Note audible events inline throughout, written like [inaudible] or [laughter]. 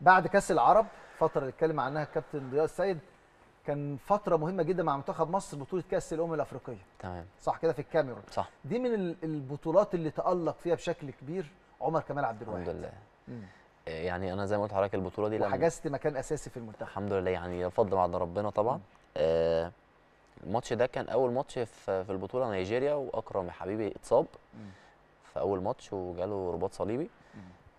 بعد كاس العرب الفتره اللي اتكلم عنها الكابتن ضياء السيد كان فتره مهمه جدا مع منتخب مصر بطوله كاس الامم الافريقيه تمام صح كده في الكاميرون صح دي من البطولات اللي تالق فيها بشكل كبير عمر كمال عبد الواحد الحمد لله مم. آه، يعني انا زي ما قلت لحضرتك البطوله دي وحجزت مكان اساسي في المنتخب الحمد لله يعني فضل عند ربنا طبعا آه الماتش ده كان اول ماتش في البطوله نيجيريا واكرم حبيبي اتصاب مم. في اول ماتش وجاله رباط صليبي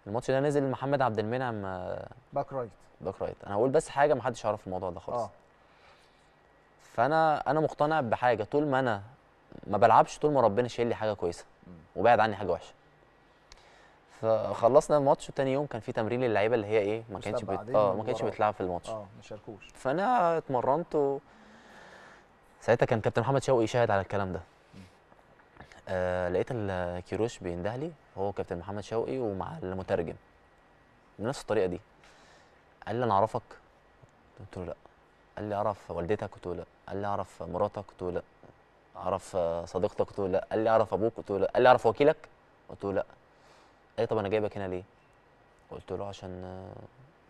الماتش ده نزل محمد عبد المنعم آه، باك رايت باك رايت انا هقول بس حاجه ما حدش يعرف الموضوع ده خالص آه. فانا انا مقتنع بحاجه طول ما انا ما بلعبش طول ما ربنا شايل لي حاجه كويسه وبعد عني حاجه وحشه فخلصنا الماتش وتاني يوم كان في تمرين للعيبه اللي هي ايه ما كانتش بت... اه ما كانتش بتلعب في الماتش اه ما شاركوش فانا اتمرنت و... ساعتها كان كابتن محمد شوقي شاهد على الكلام ده آه لقيت الكيروش بينده لي هو كابتن محمد شوقي ومع المترجم بنفس الطريقه دي قال لي انا اعرفك قلت له لا قال لي اعرف والدتك قلت له لا قال لي اعرف مراتك قلت له لا اعرف صديقتك قلت له لا قال لي اعرف ابوك قلت له لا قال لي اعرف وكيلك قلت له لا قال لي طب انا جايبك هنا ليه قلت له عشان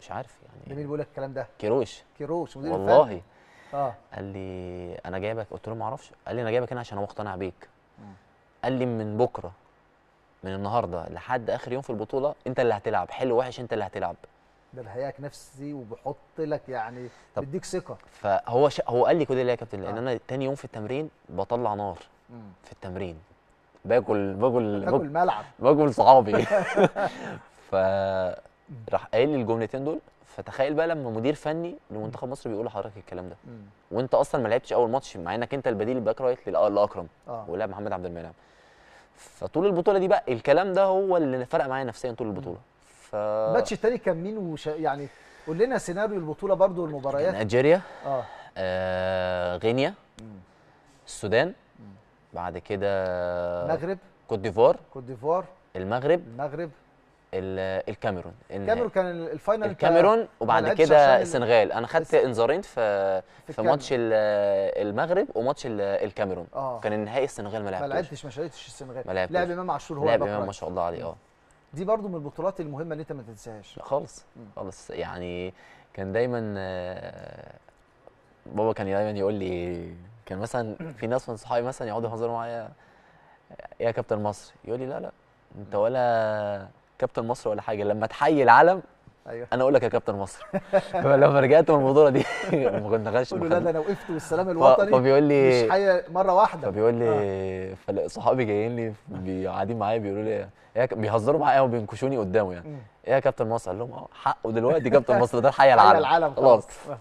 مش عارف يعني مين بيقول لك الكلام ده كيروش كيروش مدير والله الفن. اه قال لي انا جايبك قلت له ما اعرفش قال لي انا جايبك هنا عشان انا مقتنع بيك قال لي من بكره من النهارده لحد اخر يوم في البطوله انت اللي هتلعب حلو وحش انت اللي هتلعب ده بهياك نفسي وبحط لك يعني طب بديك ثقه فهو ش... هو قال لي كده ليه يا كابتن لان آه. انا تاني يوم في التمرين بطلع نار مم. في التمرين باكل باكل باكل الملعب باكل صحابي [laughs] ف راح قايل لي الجملتين دول فتخيل بقى لما مدير فني لمنتخب مصر بيقول لحضرتك الكلام ده مم. وانت اصلا ما لعبتش اول ماتش مع انك انت البديل الباك رايت لاكرم آه. ولا محمد عبد المنعم فطول البطوله دي بقى الكلام ده هو اللي فرق معايا نفسيا طول البطوله ف الماتش الثاني كان مين وش... يعني قول لنا سيناريو البطوله برضو المباريات نيجيريا اه, آه غينيا السودان بعد كده المغرب كوت ديفوار كوت ديفوار المغرب المغرب الكاميرون الكاميرون كان الفاينل الكاميرون وبعد كده السنغال انا خدت انذارين في في, ماتش المغرب وماتش الكاميرون آه. كان النهائي السنغال ما لعبتش ما لعبتش ما شاركتش السنغال لعب لعب امام عاشور هو لعب امام ما شاء الله عليه اه دي برضو من البطولات المهمه اللي انت ما تنساهاش خالص خالص يعني كان دايما آه، بابا كان دايما يقول لي كان مثلا في ناس من صحابي مثلا يقعدوا يهزروا معايا يا كابتن مصر يقول لي لا لا انت ولا كابتن مصر ولا حاجه لما تحيي العلم ايوه انا اقول لك يا كابتن مصر [laughs] لما رجعت من البطوله دي [laughs] ما كناش لا انا وقفت والسلام الوطني فبيقول لي مش حي مره واحده فبيقول لي آه. فصحابي جايين لي قاعدين معايا بيقولوا لي ايه بيهزروا معايا وبينكشوني قدامه يعني ايه يا كابتن مصر قال لهم اه حقه دلوقتي كابتن مصر ده حي العالم خلاص